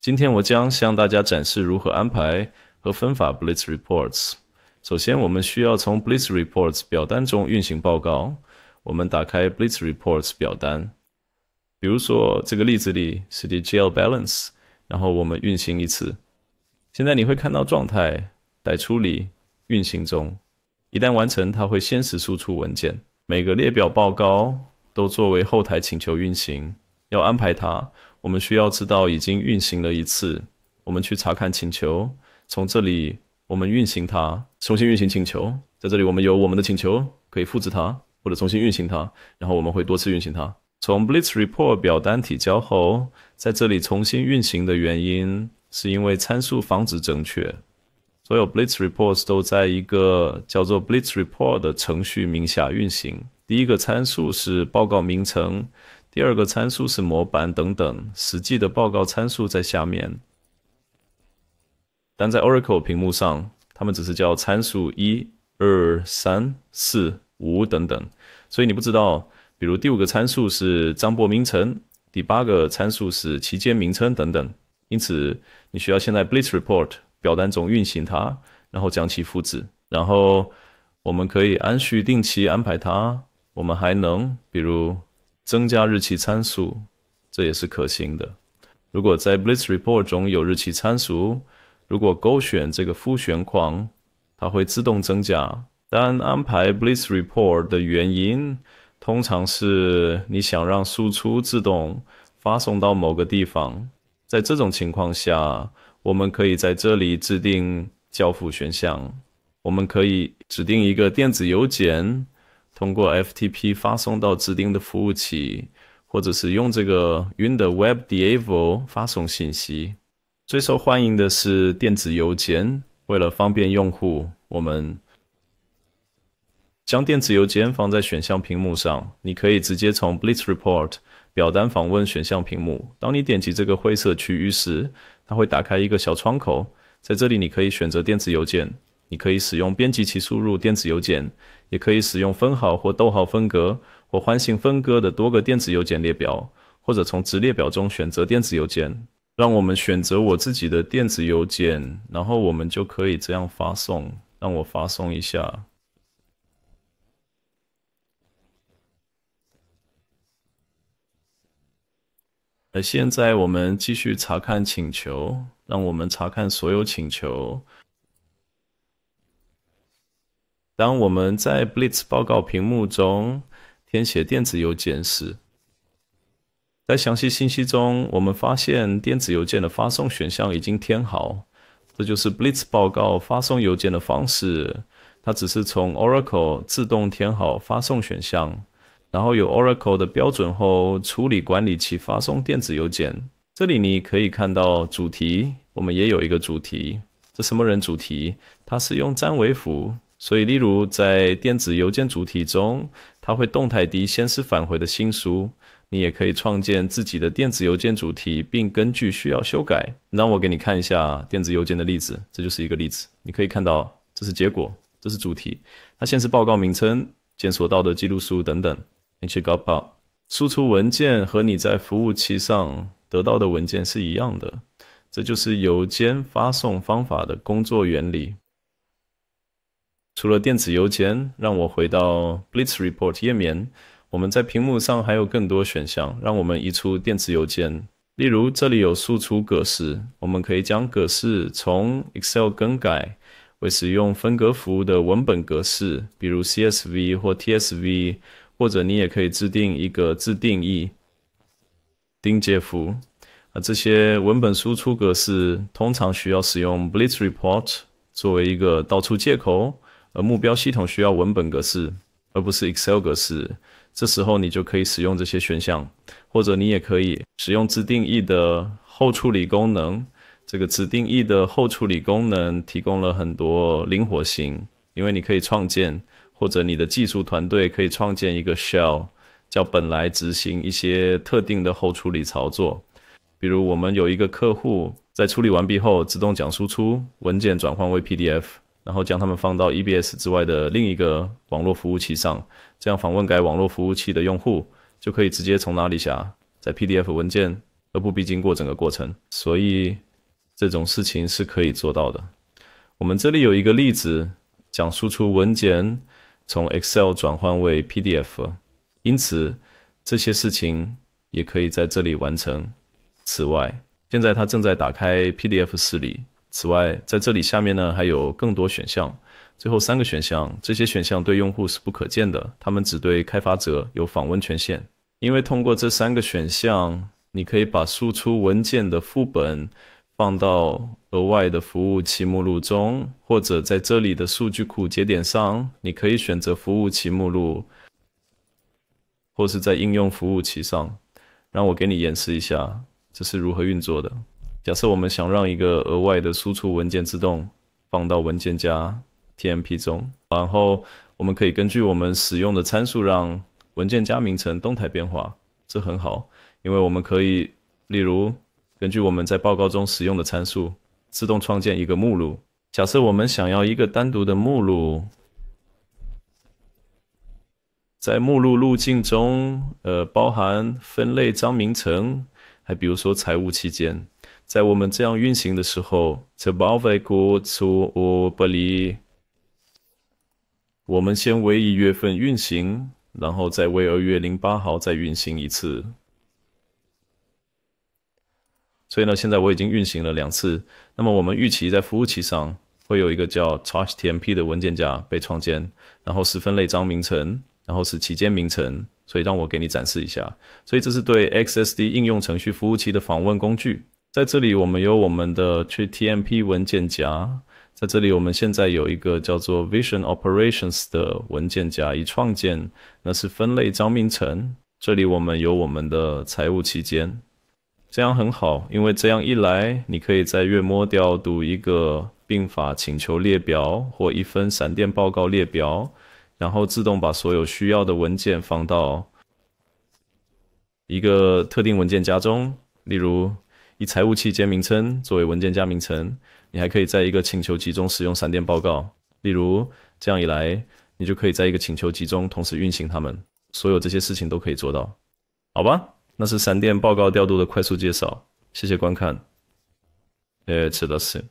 今天我将向大家展示如何安排和分发 Blitz Reports。首先，我们需要从 Blitz Reports 表单中运行报告。我们打开 Blitz Reports 表单，比如说这个例子里是 The Jail Balance，然后我们运行一次。现在你会看到状态待处理、运行中。一旦完成，它会先时输出文件。每个列表报告都作为后台请求运行。要安排它。我们需要知道已经运行了一次。我们去查看请求。从这里，我们运行它，重新运行请求。在这里，我们有我们的请求，可以复制它或者重新运行它。然后我们会多次运行它。从 Blitz Report 表单提交后，在这里重新运行的原因是因为参数防止正确。所有 Blitz Reports 都在一个叫做 Blitz Report 的程序名下运行。第一个参数是报告名称。第二个参数是模板等等，实际的报告参数在下面。但在 Oracle 屏幕上，他们只是叫参数一、二、三、四、五等等，所以你不知道，比如第五个参数是张博明称，第八个参数是期间名称等等。因此，你需要先在 Blitz Report 表单中运行它，然后将其复制，然后我们可以按序定期安排它。我们还能，比如。增加日期参数，这也是可行的。如果在 Blitz Report 中有日期参数，如果勾选这个复选框，它会自动增加。但安排 Blitz Report 的原因，通常是你想让输出自动发送到某个地方。在这种情况下，我们可以在这里制定交付选项，我们可以指定一个电子邮件。通过 FTP 发送到指定的服务器，或者是用这个云的 WebDAV 发送信息。最受欢迎的是电子邮件。为了方便用户，我们将电子邮件放在选项屏幕上。你可以直接从 Blitz Report 表单访问选项屏幕。当你点击这个灰色区域时，它会打开一个小窗口，在这里你可以选择电子邮件。你可以使用编辑器输入电子邮件，也可以使用分号或逗号分隔或环形分割的多个电子邮件列表，或者从值列表中选择电子邮件。让我们选择我自己的电子邮件，然后我们就可以这样发送。让我发送一下。那现在我们继续查看请求。让我们查看所有请求。当我们在 Blitz 报告屏幕中填写电子邮件时，在详细信息中，我们发现电子邮件的发送选项已经填好。这就是 Blitz 报告发送邮件的方式，它只是从 Oracle 自动填好发送选项，然后有 Oracle 的标准后处理管理器发送电子邮件。这里你可以看到主题，我们也有一个主题，这什么人主题？它是用占位符。所以，例如在电子邮件主题中，它会动态地显示返回的新书。你也可以创建自己的电子邮件主题，并根据需要修改。让我给你看一下电子邮件的例子，这就是一个例子。你可以看到，这是结果，这是主题。它显示报告名称、检索到的记录数等等。你去搞跑输出文件和你在服务器上得到的文件是一样的。这就是邮件发送方法的工作原理。除了电子邮件，让我回到 Blitz Report 页面。我们在屏幕上还有更多选项。让我们移出电子邮件。例如，这里有输出格式，我们可以将格式从 Excel 更改为使用分隔符的文本格式，比如 CSV 或 TSV，或者你也可以制定一个自定义丁介符。啊，这些文本输出格式通常需要使用 Blitz Report 作为一个导出接口。而目标系统需要文本格式，而不是 Excel 格式。这时候你就可以使用这些选项，或者你也可以使用自定义的后处理功能。这个自定义的后处理功能提供了很多灵活性，因为你可以创建，或者你的技术团队可以创建一个 Shell，叫本来执行一些特定的后处理操作。比如我们有一个客户在处理完毕后，自动将输出文件转换为 PDF。然后将它们放到 EBS 之外的另一个网络服务器上，这样访问该网络服务器的用户就可以直接从哪里下在 PDF 文件，而不必经过整个过程。所以这种事情是可以做到的。我们这里有一个例子，将输出文件从 Excel 转换为 PDF，因此这些事情也可以在这里完成。此外，现在它正在打开 PDF 事里，此外，在这里下面呢，还有更多选项。最后三个选项，这些选项对用户是不可见的，他们只对开发者有访问权限。因为通过这三个选项，你可以把输出文件的副本放到额外的服务器目录中，或者在这里的数据库节点上。你可以选择服务器目录，或是在应用服务器上。让我给你演示一下这是如何运作的。假设我们想让一个额外的输出文件自动放到文件夹 tmp 中，然后我们可以根据我们使用的参数让文件夹名称动态变化，这很好，因为我们可以，例如根据我们在报告中使用的参数自动创建一个目录。假设我们想要一个单独的目录，在目录路径中，呃，包含分类、章名、称，还比如说财务期间。在我们这样运行的时候，这包被国出我剥离。我们先为一月份运行，然后再为二月零八号再运行一次。所以呢，现在我已经运行了两次。那么我们预期在服务器上会有一个叫 charge tmp 的文件夹被创建，然后是分类张名称，然后是期间名称。所以让我给你展示一下。所以这是对 XSD 应用程序服务器的访问工具。在这里，我们有我们的去 TMP 文件夹。在这里，我们现在有一个叫做 Vision Operations 的文件夹已创建，那是分类张明成。这里我们有我们的财务期间，这样很好，因为这样一来，你可以在月末调度一个并法请求列表或一份闪电报告列表，然后自动把所有需要的文件放到一个特定文件夹中，例如。以财务期间名称作为文件夹名称，你还可以在一个请求集中使用闪电报告。例如，这样一来，你就可以在一个请求集中同时运行它们。所有这些事情都可以做到，好吧？那是闪电报告调度的快速介绍。谢谢观看。呃，指的是。